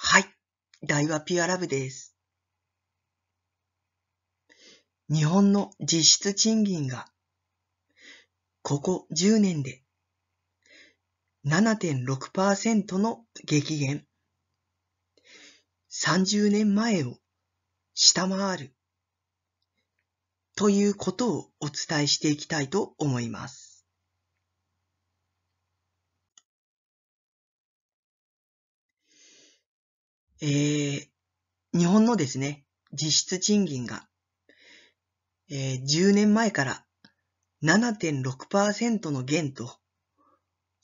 はい。大和ピュアラブです。日本の実質賃金が、ここ10年で7.6%の激減。30年前を下回る。ということをお伝えしていきたいと思います。えー、日本のですね、実質賃金が、えー、10年前から7.6%の減と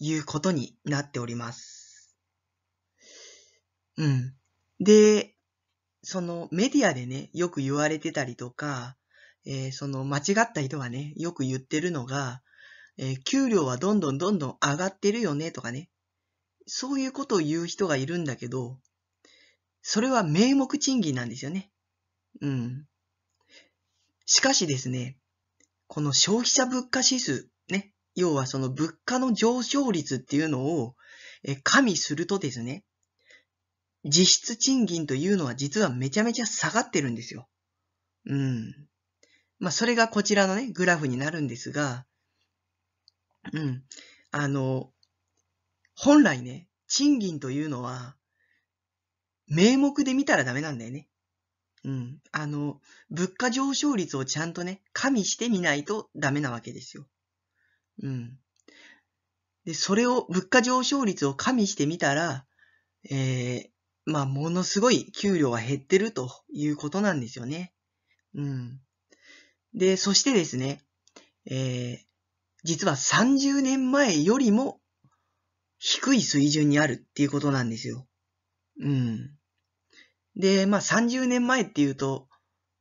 いうことになっております。うん。で、そのメディアでね、よく言われてたりとか、えー、その間違った人がね、よく言ってるのが、えー、給料はどんどんどんどん上がってるよねとかね、そういうことを言う人がいるんだけど、それは名目賃金なんですよね。うん。しかしですね、この消費者物価指数、ね、要はその物価の上昇率っていうのを、え、加味するとですね、実質賃金というのは実はめちゃめちゃ下がってるんですよ。うん。まあ、それがこちらのね、グラフになるんですが、うん。あの、本来ね、賃金というのは、名目で見たらダメなんだよね。うん。あの、物価上昇率をちゃんとね、加味してみないとダメなわけですよ。うん。で、それを、物価上昇率を加味してみたら、ええー、まあ、ものすごい給料は減ってるということなんですよね。うん。で、そしてですね、ええー、実は30年前よりも低い水準にあるっていうことなんですよ。うん。で、まあ30年前っていうと、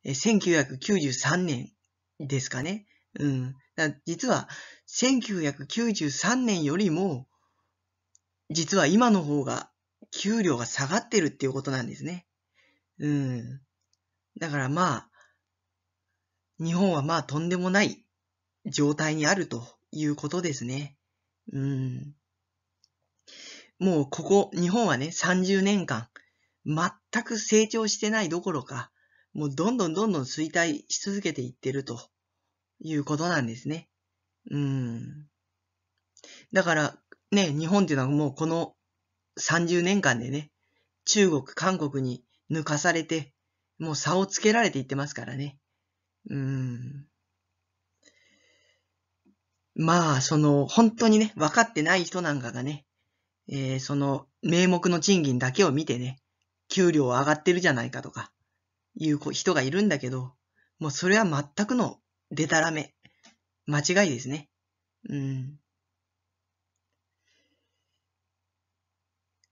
1993年ですかね。うん。実は、1993年よりも、実は今の方が給料が下がってるっていうことなんですね。うん。だからまあ、日本はまあとんでもない状態にあるということですね。うん。もうここ、日本はね、30年間、全く成長してないどころか、もうどんどんどんどん衰退し続けていってるということなんですね。うん。だから、ね、日本っていうのはもうこの30年間でね、中国、韓国に抜かされて、もう差をつけられていってますからね。うん。まあ、その、本当にね、分かってない人なんかがね、えー、その名目の賃金だけを見てね、給料上がってるじゃないかとか、いう人がいるんだけど、もうそれは全くのデタラメ。間違いですね。うん。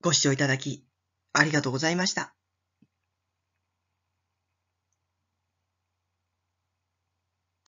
ご視聴いただき、ありがとうございました。